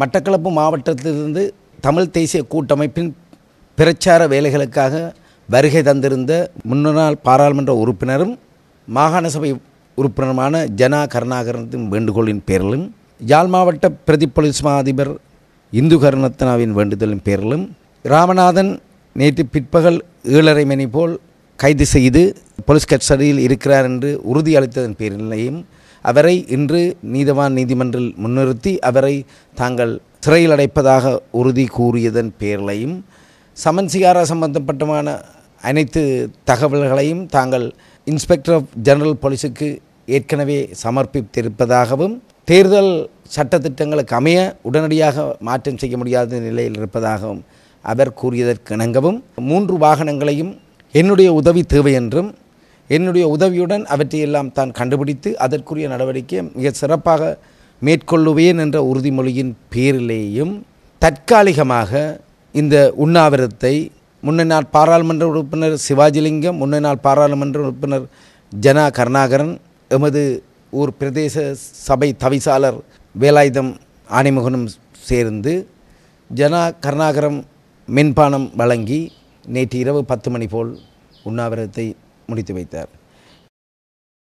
மட்டக்களப்பு மாவட்டத்திலிருந்து தமிழ் தேசிய கூட்டமைப்பின் பிரச்சார வேலைகளுக்காக வருகை தந்திருந்த முன்னாள் பாராளுமன்ற உறுப்பினரும் மாகாண சபை உறுப்பினருமான ஜனா கருணாகரனத்தின் வேண்டுகோளின் பேரிலும் யாழ் மாவட்ட பிரதி போலீஸ் மா அதிபர் இந்து கருணத்தனாவின் வேண்டுதலின் பேரிலும் ராமநாதன் நேற்று பிற்பகல் ஏழரை மணி போல் கைது செய்து போலீஸ் கஸ்டடியில் இருக்கிறார் என்று உறுதியளித்ததன் பேரிலையும் அவரை இன்று நீதவான் நீதிமன்றில் முன்னிறுத்தி அவரை தாங்கள் சிறையில் அடைப்பதாக உறுதி கூறியதன் பேரலையும் சமன்சிகார சம்பந்தப்பட்டமான அனைத்து தகவல்களையும் தாங்கள் இன்ஸ்பெக்டர் ஆஃப் ஜெனரல் போலீஸுக்கு ஏற்கனவே சமர்ப்பித்திருப்பதாகவும் தேர்தல் சட்டத்திட்டங்களுக்கு அமைய உடனடியாக மாற்றம் செய்ய முடியாத நிலையில் இருப்பதாகவும் அவர் இணங்கவும் மூன்று வாகனங்களையும் என்னுடைய உதவி தேவை என்றும் என்னுடைய உதவியுடன் அவற்றையெல்லாம் தான் கண்டுபிடித்து அதற்குரிய நடவடிக்கையை மிக சிறப்பாக மேற்கொள்ளுவேன் என்ற உறுதிமொழியின் பேரிலேயும் தற்காலிகமாக இந்த உண்ணாவிரத்தை முன்ன நாள் பாராளுமன்ற உறுப்பினர் சிவாஜிலிங்கம் முன்ன நாள் பாராளுமன்ற உறுப்பினர் ஜனா கருணாகரன் எமது ஊர் பிரதேச சபை தவிசாளர் வேலாயுதம் ஆணைமுகனும் சேர்ந்து ஜனா கருணாகரம் மென்பானம் வழங்கி நேற்று இரவு பத்து மணி போல் உண்ணாவிரத்தை முடித்து வைத்தார்